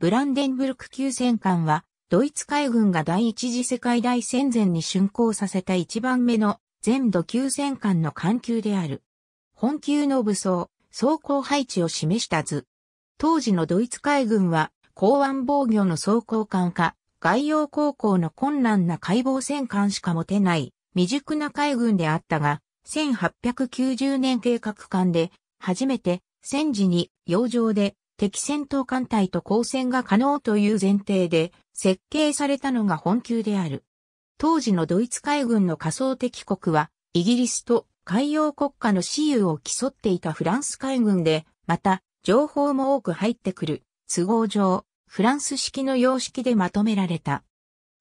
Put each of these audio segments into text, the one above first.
ブランデンブルク級戦艦は、ドイツ海軍が第一次世界大戦前に竣工させた一番目の全土級戦艦の艦級である。本級の武装、装甲配置を示した図。当時のドイツ海軍は、港湾防御の装甲艦か、外洋航行の困難な解剖戦艦しか持てない、未熟な海軍であったが、1890年計画艦で、初めて戦時に洋上で敵戦闘艦隊と交戦が可能という前提で設計されたのが本級である。当時のドイツ海軍の仮想敵国は、イギリスと海洋国家の私有を競っていたフランス海軍で、また、情報も多く入ってくる、都合上、フランス式の様式でまとめられた。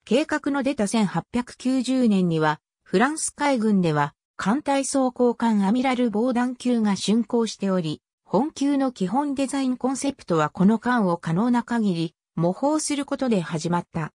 計画の出た1890年には、フランス海軍では、艦隊装甲艦アミラル防弾級が竣工しており、本級の基本デザインコンセプトはこの間を可能な限り模倣することで始まった。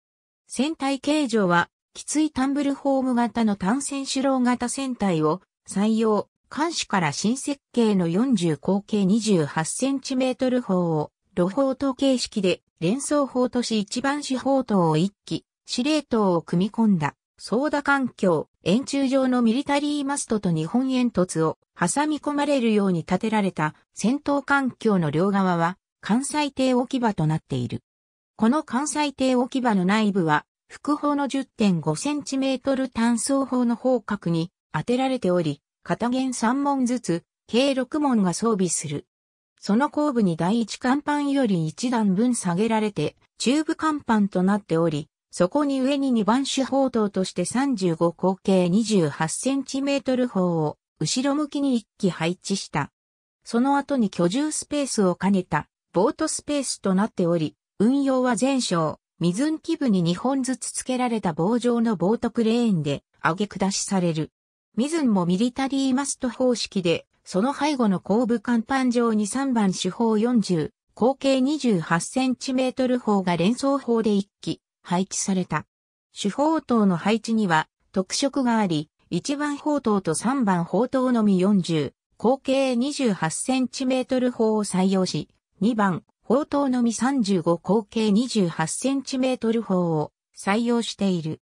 船体形状は、きついタンブルホーム型の単線主郎型船体を採用、監視から新設計の40口径 28cm 砲を、露砲塔形式で連想砲とし一番四砲塔を一機、司令塔を組み込んだ。ソーダ環境、円柱状のミリタリーマストと日本煙突を挟み込まれるように建てられた戦闘環境の両側は関西艇置き場となっている。この関西艇置き場の内部は、副砲の 10.5cm 単装砲の方角に当てられており、片弦3門ずつ、計6門が装備する。その後部に第1甲板より1段分下げられて、中部甲板となっており、そこに上に2番手砲塔として35口径 28cm 砲を後ろ向きに1機配置した。その後に居住スペースを兼ねたボートスペースとなっており、運用は全省、水運基部に2本ずつ付けられた棒状のボートクレーンで上げ下しされる。水運もミリタリーマスト方式で、その背後の後部甲板上に3番手砲40、口径 28cm 砲が連装砲で1機、配置された。主砲塔の配置には特色があり、1番砲塔と3番砲塔のみ40、合計28センチメートル砲を採用し、2番砲塔のみ35合計28センチメートル砲を採用している。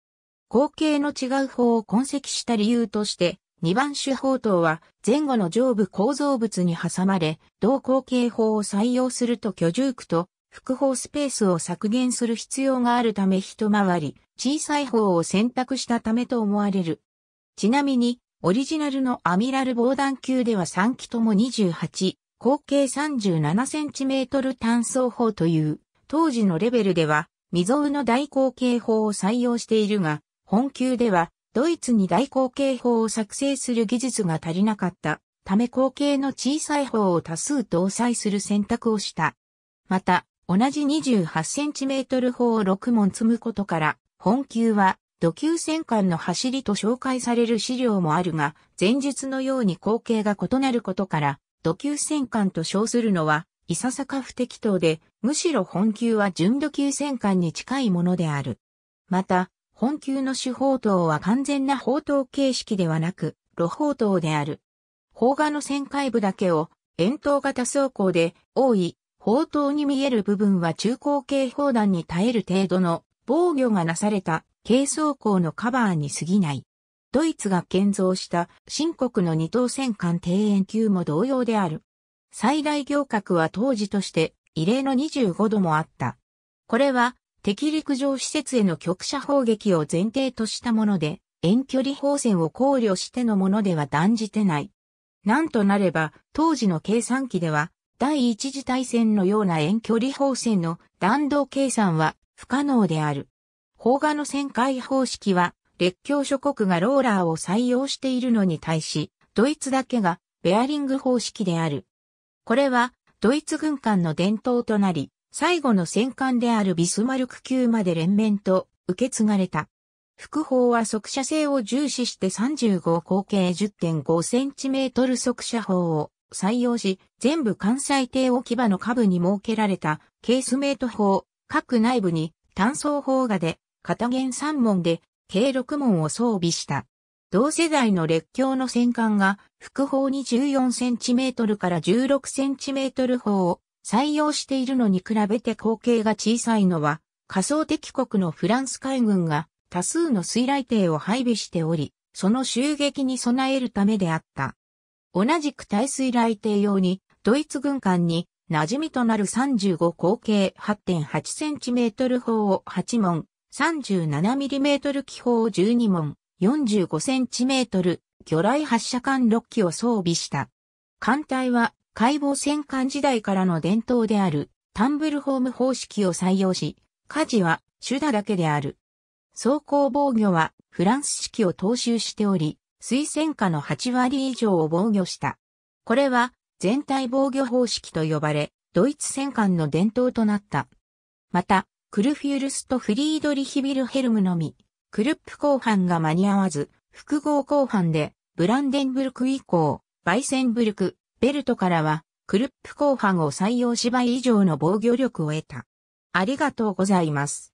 合計の違う砲を痕跡した理由として、2番主砲塔は前後の上部構造物に挟まれ、同後径砲を採用すると居住区と複方スペースを削減する必要があるため一回り、小さい方を選択したためと思われる。ちなみに、オリジナルのアミラル防弾級では3機とも28、合計3 7トル単装砲という、当時のレベルでは、未曾有の大口径砲を採用しているが、本級では、ドイツに大口径砲を作成する技術が足りなかったため口径の小さい砲を多数搭載する選択をした。また、同じ 28cm 砲を6門積むことから、本級は土級戦艦の走りと紹介される資料もあるが、前述のように光景が異なることから、土級戦艦と称するのは、いささか不適当で、むしろ本級は純土級戦艦に近いものである。また、本級の主砲塔は完全な砲塔形式ではなく、露砲塔である。砲画の旋回部だけを、円筒型装甲で、多い、砲塔に見える部分は中高警砲弾に耐える程度の防御がなされた軽装甲のカバーに過ぎない。ドイツが建造した新国の二等戦艦庭園級も同様である。最大行革は当時として異例の25度もあった。これは敵陸上施設への局射砲撃を前提としたもので、遠距離砲戦を考慮してのものでは断じてない。なんとなれば、当時の計算機では、第一次大戦のような遠距離砲戦の弾道計算は不可能である。砲画の旋回方式は列強諸国がローラーを採用しているのに対し、ドイツだけがベアリング方式である。これはドイツ軍艦の伝統となり、最後の戦艦であるビスマルク級まで連綿と受け継がれた。副砲は速射性を重視して35口径 10.5cm 速射砲を採用し、全部関西艇置き場の下部に設けられたケースメイト砲、各内部に単装砲がで、片弦3門で、計6門を装備した。同世代の列強の戦艦が、副砲に 14cm から 16cm 砲を採用しているのに比べて口径が小さいのは、仮想敵国のフランス海軍が多数の水雷艇を配備しており、その襲撃に備えるためであった。同じく耐水雷艇用に、ドイツ軍艦に馴染みとなる35口径 8.8cm 砲を8門、37mm 機砲を12門、45cm、魚雷発射管6機を装備した。艦隊は解剖戦艦時代からの伝統であるタンブルホーム方式を採用し、火事は手打だけである。装甲防御はフランス式を踏襲しており、水戦下の8割以上を防御した。これは全体防御方式と呼ばれ、ドイツ戦艦の伝統となった。また、クルフィールスとフリードリヒビルヘルムのみ、クルップ後半が間に合わず、複合後半で、ブランデンブルク以降、バイセンブルク、ベルトからは、クルップ後半を採用し倍以上の防御力を得た。ありがとうございます。